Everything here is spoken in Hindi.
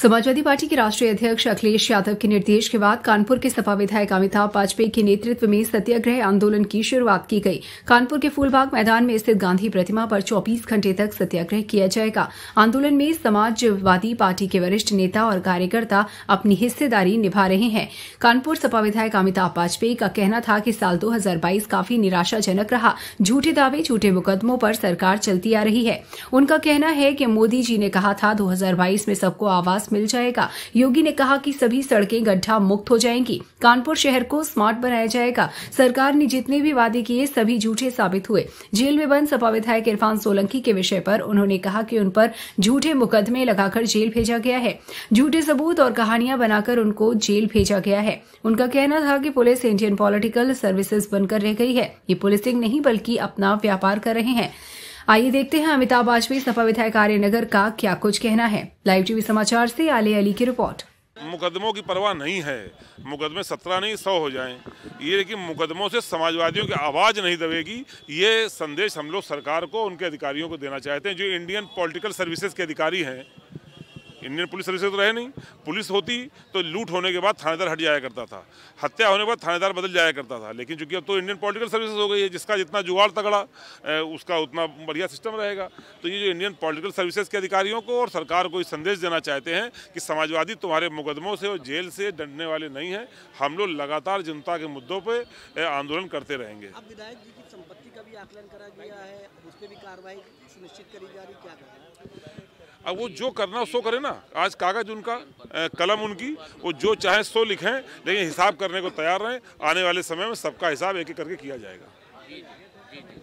समाजवादी पार्टी के राष्ट्रीय अध्यक्ष अखिलेश यादव के निर्देश के बाद कानपुर के सपा विधायक अमिताभ वाजपेयी के नेतृत्व में सत्याग्रह आंदोलन की शुरुआत की गई कानपुर के फूलबाग मैदान में स्थित गांधी प्रतिमा पर 24 घंटे तक सत्याग्रह किया जाएगा आंदोलन में समाजवादी पार्टी के वरिष्ठ नेता और कार्यकर्ता अपनी हिस्सेदारी निभा रहे हैं कानपुर सपा विधायक अमिताभ वाजपेयी का कहना था कि साल दो काफी निराशाजनक रहा झूठे दावे झूठे मुकदमों पर सरकार चलती आ रही है उनका कहना है कि मोदी जी ने कहा था दो में सबको आवाज विकास मिल जाएगा योगी ने कहा कि सभी सड़कें गड्ढा मुक्त हो जाएंगी कानपुर शहर को स्मार्ट बनाया जाएगा सरकार ने जितने भी वादे किए सभी झूठे साबित हुए जेल में बंद सपा विधायक इरफान सोलंकी के विषय पर उन्होंने कहा कि उन पर झूठे मुकदमे लगाकर जेल भेजा गया है झूठे सबूत और कहानियां बनाकर उनको जेल भेजा गया है उनका कहना था कि पुलिस इंडियन पॉलिटिकल सर्विसेज बनकर रह गई है ये पुलिसिंग नहीं बल्कि अपना व्यापार कर रहे हैं आइए देखते हैं अमिताभ वाजपेयी सपा विधायक आर्य नगर का क्या कुछ कहना है लाइव टीवी समाचार से आले अली की रिपोर्ट मुकदमों की परवाह नहीं है मुकदमे सत्रह नहीं सौ हो जाएं ये लेकिन मुकदमों से समाजवादियों की आवाज़ नहीं दबेगी ये संदेश हम लोग सरकार को उनके अधिकारियों को देना चाहते हैं जो इंडियन पॉलिटिकल सर्विसेज के अधिकारी हैं इंडियन पुलिस सर्विस तो रहे नहीं पुलिस होती तो लूट होने के बाद थानेदार हट जाया करता था हत्या होने के बाद थानेदार बदल जाया करता था लेकिन चूंकि अब तो इंडियन पॉलिटिकल सर्विसेज हो गई है जिसका जितना जुगाड़ तगड़ा उसका उतना बढ़िया सिस्टम रहेगा तो ये जो इंडियन पॉलिटिकल सर्विसेज के अधिकारियों को और सरकार को संदेश देना चाहते हैं कि समाजवादी तुम्हारे मुकदमों से और जेल से डंडने वाले नहीं हैं हम लोग लगातार जनता के मुद्दों पर आंदोलन करते रहेंगे विधायक जी की संपत्ति का भी आकलन करा गया है उस पर भी कार्रवाई सुनिश्चित करी जा रही क्या अब वो जो करना सो करे ना आज कागज उनका कलम उनकी वो जो चाहे सो लिखें लेकिन हिसाब करने को तैयार रहें आने वाले समय में सबका हिसाब एक एक करके किया जाएगा